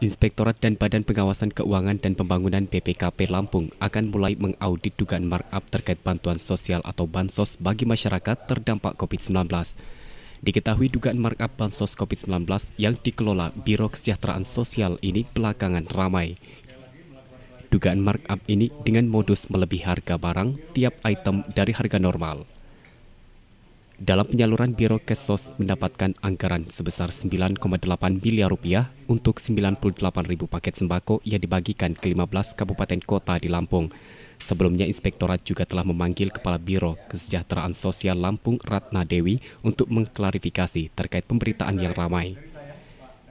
Inspektorat dan Badan Pengawasan Keuangan dan Pembangunan BPKP Lampung akan mulai mengaudit dugaan markup terkait bantuan sosial atau bansos bagi masyarakat terdampak COVID-19. Diketahui dugaan markup bansos COVID-19 yang dikelola Biro Kesejahteraan Sosial ini belakangan ramai. Dugaan markup ini dengan modus melebihi harga barang tiap item dari harga normal dalam penyaluran Biro Kesos mendapatkan anggaran sebesar 9,8 miliar rupiah untuk 98 ribu paket sembako yang dibagikan ke 15 kabupaten kota di Lampung. Sebelumnya, Inspektorat juga telah memanggil Kepala Biro Kesejahteraan Sosial Lampung Ratna Dewi untuk mengklarifikasi terkait pemberitaan yang ramai.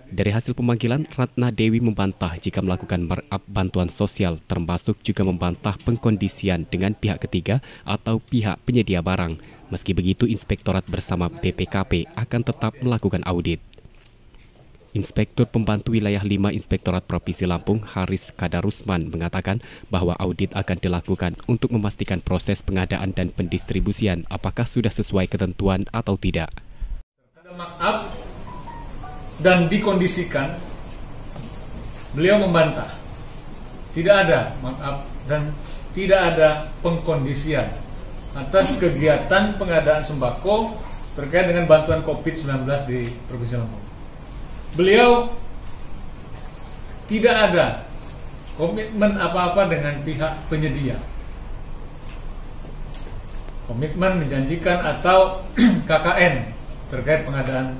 Dari hasil pemanggilan, Ratna Dewi membantah jika melakukan markup bantuan sosial, termasuk juga membantah pengkondisian dengan pihak ketiga atau pihak penyedia barang. Meski begitu, Inspektorat bersama PPKP akan tetap melakukan audit. Inspektur Pembantu Wilayah 5 Inspektorat Provinsi Lampung Haris Kadarusman mengatakan bahwa audit akan dilakukan untuk memastikan proses pengadaan dan pendistribusian apakah sudah sesuai ketentuan atau tidak. Maaf dan dikondisikan, beliau membantah. Tidak ada maaf dan tidak ada pengkondisian atas kegiatan pengadaan sembako terkait dengan bantuan COVID-19 di Provinsi Lampung. Beliau tidak ada komitmen apa-apa dengan pihak penyedia. Komitmen menjanjikan atau KKN terkait pengadaan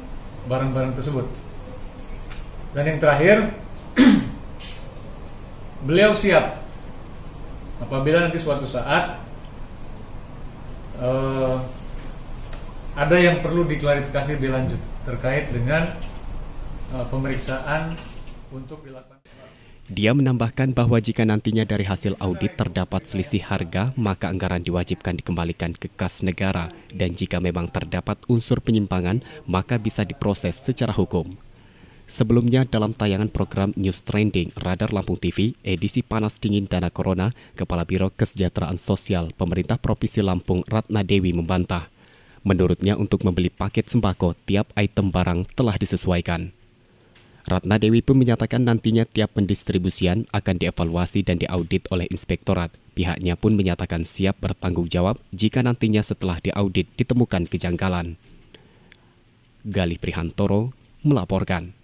barang-barang tersebut. Dan yang terakhir, beliau siap apabila nanti suatu saat uh, ada yang perlu diklarifikasi lebih lanjut terkait dengan uh, pemeriksaan untuk dilakukan. Dia menambahkan bahwa jika nantinya dari hasil audit terdapat selisih harga, maka anggaran diwajibkan dikembalikan ke kas negara, dan jika memang terdapat unsur penyimpangan, maka bisa diproses secara hukum. Sebelumnya dalam tayangan program News Trending Radar Lampung TV edisi panas dingin dana corona, Kepala Biro Kesejahteraan Sosial Pemerintah Provinsi Lampung Ratna Dewi membantah. Menurutnya untuk membeli paket sembako tiap item barang telah disesuaikan. Ratna Dewi pun menyatakan nantinya tiap pendistribusian akan dievaluasi dan diaudit oleh inspektorat. Pihaknya pun menyatakan siap bertanggung jawab jika nantinya setelah diaudit ditemukan kejanggalan. Galih Prihantoro melaporkan.